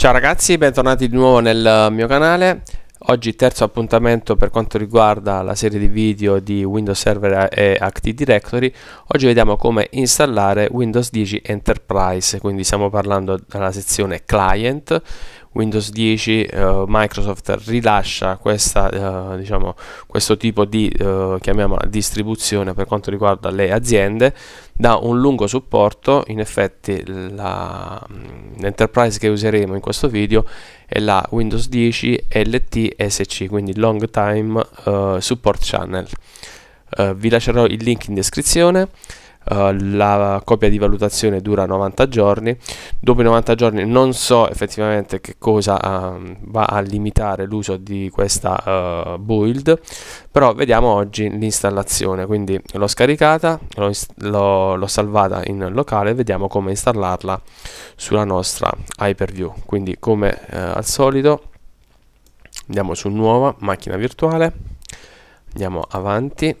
Ciao ragazzi, bentornati di nuovo nel mio canale. Oggi terzo appuntamento per quanto riguarda la serie di video di Windows Server e Active Directory. Oggi vediamo come installare Windows 10 Enterprise, quindi stiamo parlando della sezione Client, Windows 10 eh, Microsoft rilascia questa, eh, diciamo, questo tipo di eh, chiamiamola distribuzione per quanto riguarda le aziende da un lungo supporto in effetti mm, l'enterprise che useremo in questo video è la Windows 10 LTSC quindi Long Time eh, Support Channel eh, vi lascerò il link in descrizione eh, la copia di valutazione dura 90 giorni, dopo i 90 giorni non so effettivamente che cosa um, va a limitare l'uso di questa uh, build, però vediamo oggi l'installazione, quindi l'ho scaricata, l'ho salvata in locale, vediamo come installarla sulla nostra Hyperview, quindi come eh, al solito andiamo su nuova macchina virtuale andiamo avanti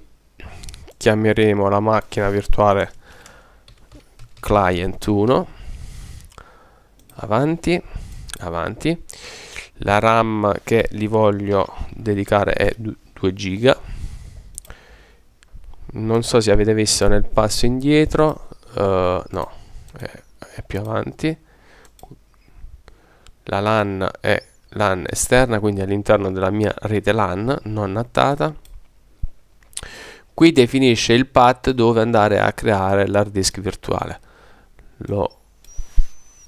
chiameremo la macchina virtuale client 1 avanti avanti la RAM che li voglio dedicare è 2 giga non so se avete visto nel passo indietro uh, no è, è, più avanti la LAN è LAN esterna quindi all'interno della mia rete LAN non attata qui definisce il path dove andare a creare l'hard disk virtuale lo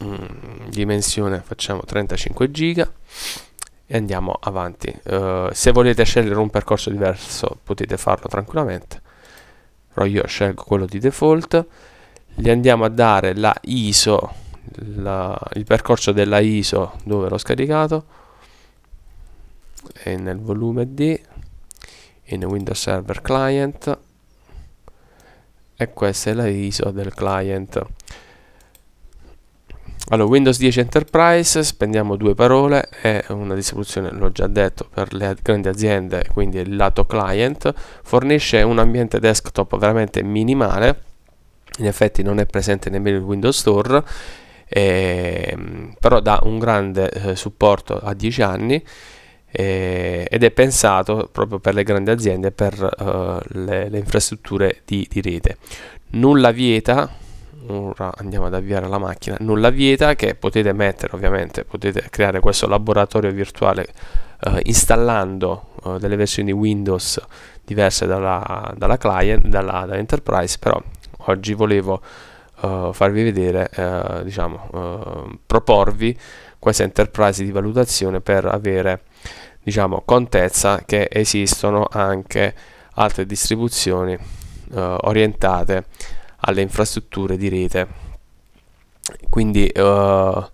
mm, dimensione facciamo 35 giga e andiamo avanti uh, se volete scegliere un percorso diverso potete farlo tranquillamente però io scelgo quello di default gli andiamo a dare la ISO la, il percorso della ISO dove l'ho scaricato e nel volume D in Windows Server Client e questa è la ISO del client allora Windows 10 Enterprise spendiamo due parole è una distribuzione l'ho già detto per le grandi aziende quindi il lato client fornisce un ambiente desktop veramente minimale in effetti non è presente nemmeno il Windows Store eh, però dà un grande eh, supporto a 10 anni eh, ed è pensato proprio per le grandi aziende, per eh, le, le, infrastrutture di, di, rete. Nulla vieta, ora andiamo ad avviare la macchina, nulla vieta che potete mettere ovviamente, potete creare questo laboratorio virtuale eh, installando eh, delle versioni Windows diverse dalla, dalla client, dalla, dall'enterprise, però oggi volevo eh, farvi vedere, eh, diciamo, proporvi questa enterprise di valutazione per avere diciamo contezza che esistono anche altre distribuzioni eh, orientate alle infrastrutture di rete quindi eh,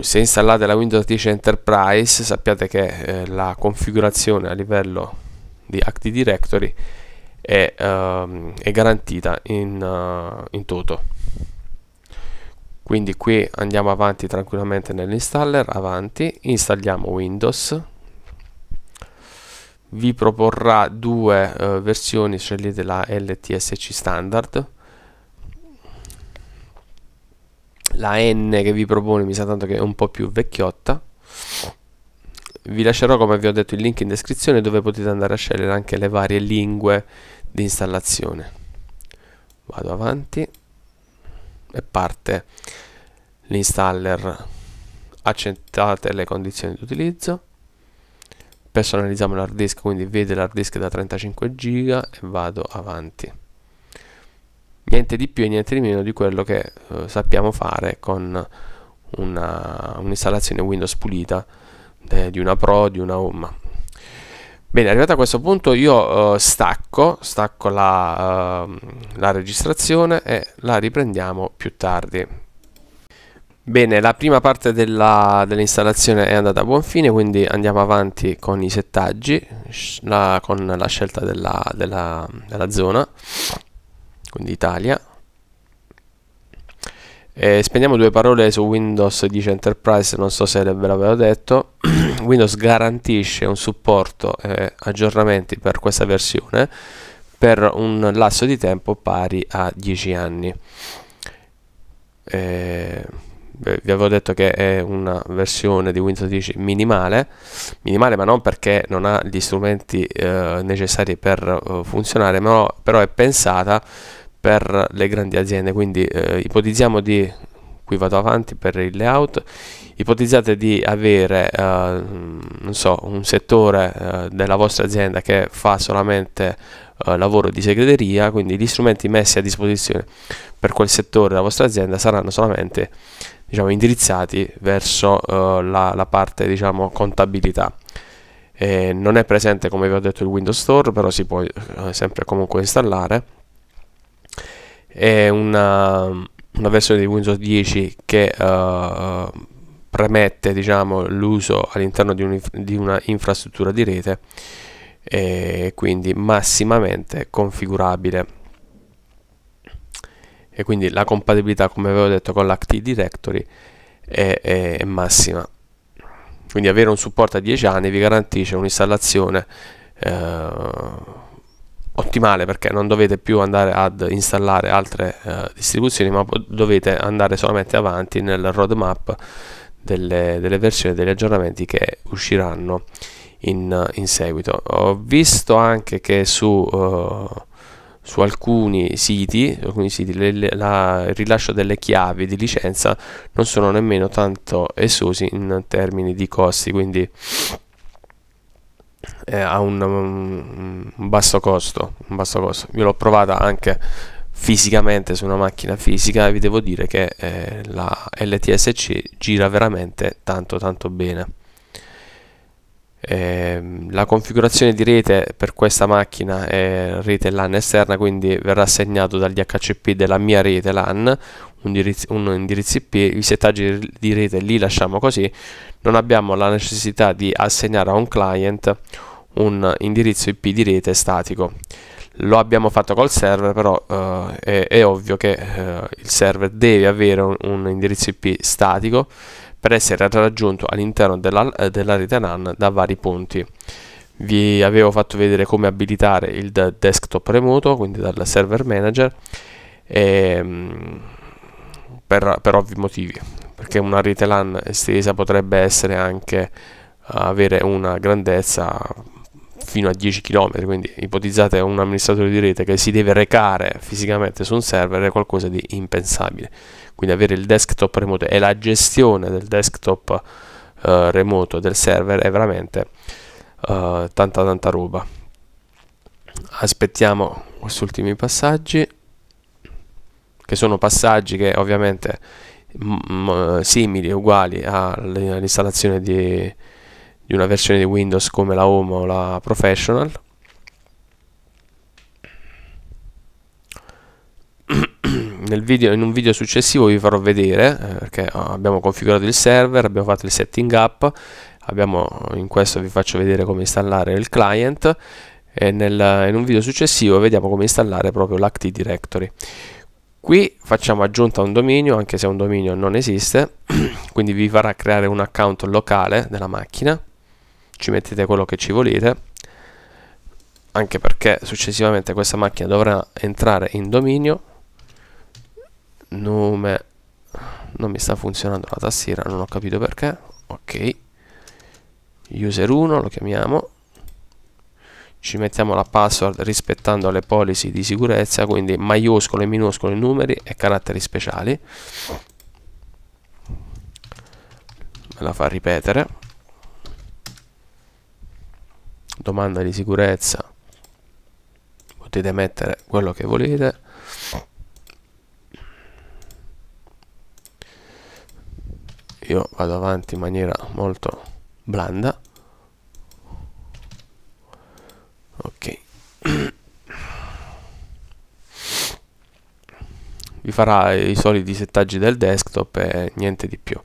se installate la Windows 10 Enterprise sappiate che eh, la configurazione a livello di Active Directory è, ehm, è garantita in, eh, in toto quindi qui andiamo avanti tranquillamente nell'installer avanti installiamo windows vi proporrà due eh, versioni scegliete la ltsc standard la n che vi propone mi sa tanto che è un po più vecchiotta vi lascerò come vi ho detto il link in descrizione dove potete andare a scegliere anche le varie lingue di installazione vado avanti e parte l'installer accettate le condizioni di utilizzo personalizziamo l'hard disk quindi vede l'hard disk da 35 giga e vado avanti niente di più e niente di meno di quello che eh, sappiamo fare con un'installazione Windows pulita eh, di una Pro, di una Home Bene, arrivato a questo punto io uh, stacco, stacco la, uh, la registrazione e la riprendiamo più tardi. Bene, la prima parte dell'installazione dell è andata a buon fine, quindi andiamo avanti con i settaggi, la, con la scelta della, della, della zona, quindi Italia, eh, spendiamo due parole su Windows 10 Enterprise, non so se ve l'avevo detto. Windows garantisce un supporto e eh, aggiornamenti per questa versione per un lasso di tempo pari a 10 anni. Eh, vi avevo detto che è una versione di Windows 10 minimale, minimale ma non perché non ha gli strumenti eh, necessari per eh, funzionare, ma però è pensata per le grandi aziende, quindi eh, ipotizziamo di, qui vado avanti per il layout, ipotizzate di avere eh, non so, un settore eh, della vostra azienda che fa solamente eh, lavoro di segreteria, quindi gli strumenti messi a disposizione per quel settore della vostra azienda saranno solamente diciamo, indirizzati verso eh, la, la, parte diciamo, contabilità. Eh, non è presente come vi ho detto il Windows Store però si può eh, sempre comunque installare è una, una versione di Windows 10 che uh, premette diciamo, l'uso all'interno di, un, di, una infrastruttura di rete e quindi massimamente configurabile e quindi la compatibilità come avevo detto con l'Active Directory è, è, è massima quindi avere un supporto a 10 anni vi garantisce un'installazione eh, ottimale perché non dovete più andare ad installare altre eh, distribuzioni ma dovete andare solamente avanti nel roadmap delle, delle versioni degli aggiornamenti che usciranno in, in, seguito ho visto anche che su, eh, su alcuni siti, alcuni siti le, la, il rilascio delle chiavi di licenza non sono nemmeno tanto esosi in termini di costi quindi eh, ha un, um, un, basso costo, un basso costo. Io l'ho provata anche fisicamente su una macchina fisica e vi devo dire che eh, la LTSC gira veramente tanto tanto bene. Eh, la configurazione di rete per questa macchina è rete LAN esterna, quindi verrà assegnato dal DHCP della mia rete LAN un indirizzo IP, i settaggi di rete li lasciamo così, non abbiamo la necessità di assegnare a un client un indirizzo IP di rete statico. Lo abbiamo fatto col server, però eh, è, è, ovvio che eh, il server deve avere un, un, indirizzo IP statico per essere raggiunto all'interno della, della rete NAN da vari punti vi avevo fatto vedere come abilitare il desktop remoto quindi dal server manager e, ehm, per, per ovvi motivi perché una rete LAN estesa potrebbe essere anche eh, avere una grandezza fino a 10 km, quindi ipotizzate un amministratore di rete che si deve recare fisicamente su un server è qualcosa di impensabile. Quindi avere il desktop remoto e la gestione del desktop eh, remoto del server è veramente eh, tanta tanta roba. Aspettiamo questi ultimi passaggi che sono passaggi che ovviamente mh, simili, uguali all'installazione di, di una versione di Windows come la Home o la Professional. Video, in un video successivo vi farò vedere eh, perché abbiamo configurato il server, abbiamo fatto il setting up, abbiamo, in questo vi faccio vedere come installare il client e nel, in un video successivo vediamo come installare proprio l'Active Directory qui facciamo aggiunta a un dominio anche se un dominio non esiste quindi vi farà creare un account locale della macchina ci mettete quello che ci volete anche perché successivamente questa macchina dovrà entrare in dominio nome non mi sta funzionando la tastiera non ho capito perché ok user 1 lo chiamiamo ci mettiamo la password rispettando le policy di sicurezza quindi maiuscole, minuscole, numeri e caratteri speciali me la fa ripetere domanda di sicurezza potete mettere quello che volete io vado avanti in maniera molto blanda ok vi farà i soliti settaggi del desktop e niente di più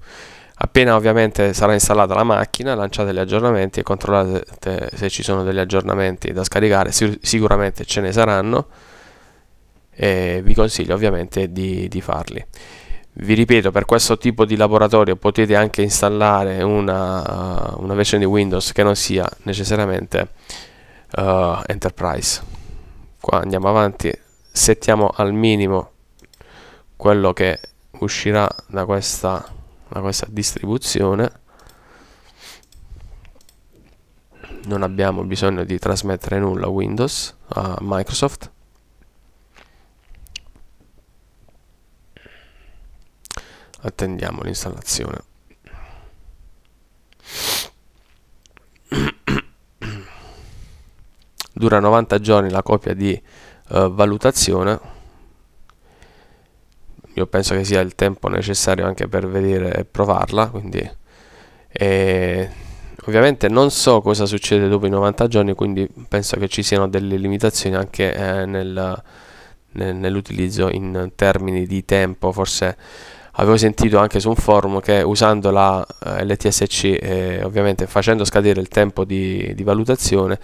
appena ovviamente sarà installata la macchina lanciate gli aggiornamenti e controllate se ci sono degli aggiornamenti da scaricare sicuramente ce ne saranno e vi consiglio ovviamente di, di farli vi ripeto per questo tipo di laboratorio potete anche installare una, una versione di Windows che non sia necessariamente uh, enterprise qua andiamo avanti settiamo al minimo quello che uscirà da questa, da questa distribuzione non abbiamo bisogno di trasmettere nulla a Windows a Microsoft attendiamo l'installazione dura 90 giorni la copia di eh, valutazione io penso che sia il tempo necessario anche per vedere e provarla quindi e ovviamente non so cosa succede dopo i 90 giorni quindi penso che ci siano delle limitazioni anche eh, nel, nel, nell'utilizzo in termini di tempo forse avevo sentito anche su un forum che usando la eh, LTSC eh, ovviamente facendo scadere il tempo di, di valutazione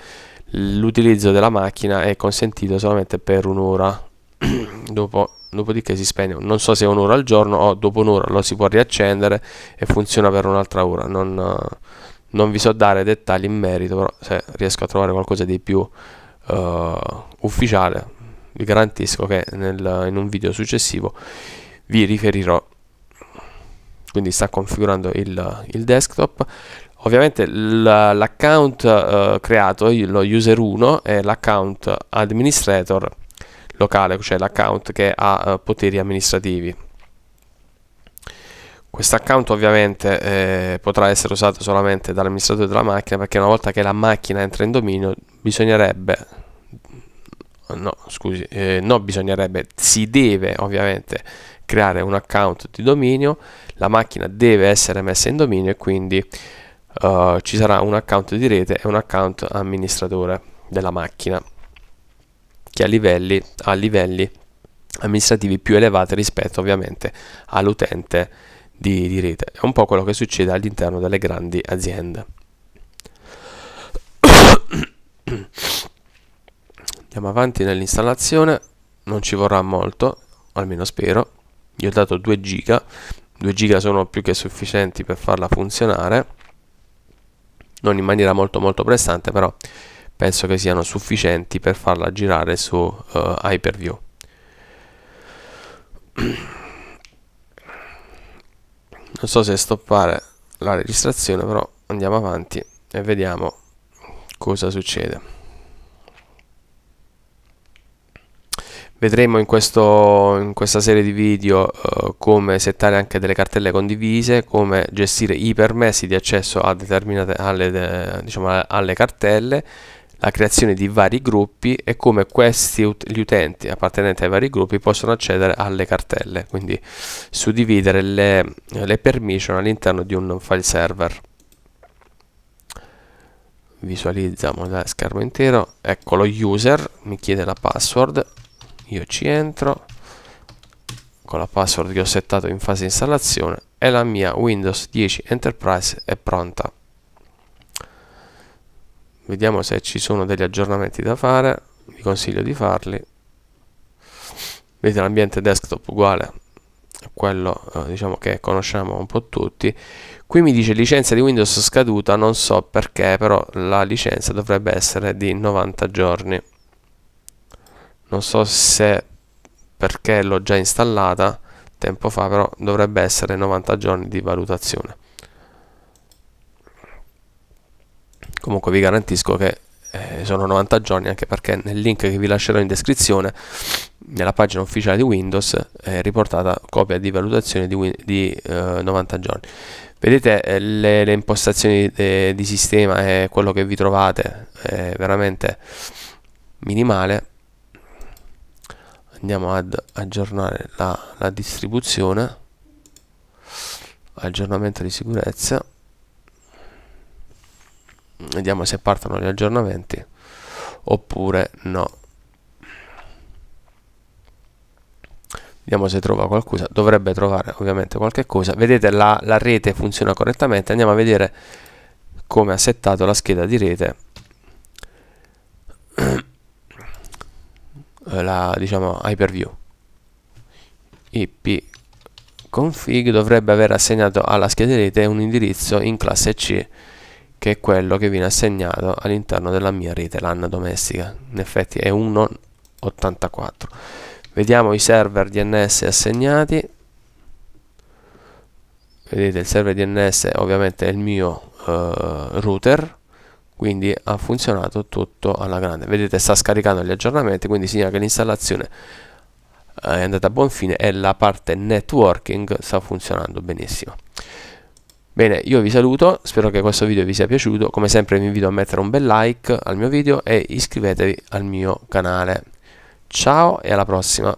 l'utilizzo della macchina è consentito solamente per un'ora, dopo, dopodiché si spegne. Non so se è un'ora al giorno o dopo un'ora lo si può riaccendere e funziona per un'altra ora. Non, non, vi so dare dettagli in merito, però se riesco a trovare qualcosa di più uh, ufficiale, vi garantisco che nel, in un video successivo vi riferirò quindi sta configurando il, il, desktop Ovviamente l'account eh, creato, lo user 1, è l'account administrator locale, cioè l'account che ha eh, poteri amministrativi. Questo account ovviamente eh, potrà essere usato solamente dall'amministratore della macchina perché una volta che la macchina entra in dominio bisognerebbe, no scusi, eh, no bisognerebbe, si deve ovviamente creare un account di dominio, la macchina deve essere messa in dominio e quindi eh, ci sarà un account di rete e un account amministratore della macchina che ha livelli, ha livelli amministrativi più elevati rispetto ovviamente all'utente di, di rete. È un po' quello che succede all'interno delle grandi aziende. Andiamo avanti nell'installazione, non ci vorrà molto, almeno spero. Gli ho dato 2 giga, 2 giga sono più che sufficienti per farla funzionare non in maniera molto molto prestante però penso che siano sufficienti per farla girare su uh, eh, Hyperview non so se stoppare la registrazione però andiamo avanti e vediamo cosa succede Vedremo in, questo, in, questa serie di video eh, come settare anche delle cartelle condivise, come gestire i permessi di accesso alle, diciamo, alle, cartelle, la creazione di vari gruppi e come questi gli utenti appartenenti ai vari gruppi possono accedere alle cartelle, quindi suddividere le, le permission all'interno di un file server visualizziamo lo schermo intero ecco lo user mi chiede la password io ci entro con la password che ho settato in fase di installazione e la mia Windows 10 Enterprise è pronta vediamo se ci sono degli aggiornamenti da fare vi consiglio di farli vedete l'ambiente desktop uguale a quello eh, diciamo che conosciamo un po' tutti qui mi dice licenza di Windows scaduta non so perché però la licenza dovrebbe essere di 90 giorni non so se perché l'ho già installata tempo fa però dovrebbe essere 90 giorni di valutazione comunque vi garantisco che eh, sono 90 giorni anche perché nel link che vi lascerò in descrizione nella pagina ufficiale di Windows è riportata copia di valutazione di, di eh, 90 giorni vedete eh, le, le, impostazioni eh, di sistema e quello che vi trovate è veramente minimale andiamo ad aggiornare la, la distribuzione aggiornamento di sicurezza vediamo se partono gli aggiornamenti oppure no vediamo se trova qualcosa dovrebbe trovare ovviamente qualche cosa vedete la, la rete funziona correttamente andiamo a vedere come ha settato la scheda di rete Eh, la diciamo hyperview ip config dovrebbe aver assegnato alla scheda di rete un indirizzo in classe C che è quello che viene assegnato all'interno della mia rete LAN domestica in effetti è 184 vediamo i server DNS assegnati vedete il server DNS ovviamente è il mio eh, router quindi ha funzionato tutto alla grande vedete sta scaricando gli aggiornamenti quindi significa che l'installazione eh, è andata a buon fine e la parte networking sta funzionando benissimo bene io vi saluto spero che questo video vi sia piaciuto come sempre vi invito a mettere un bel like al mio video e iscrivetevi al mio canale ciao e alla prossima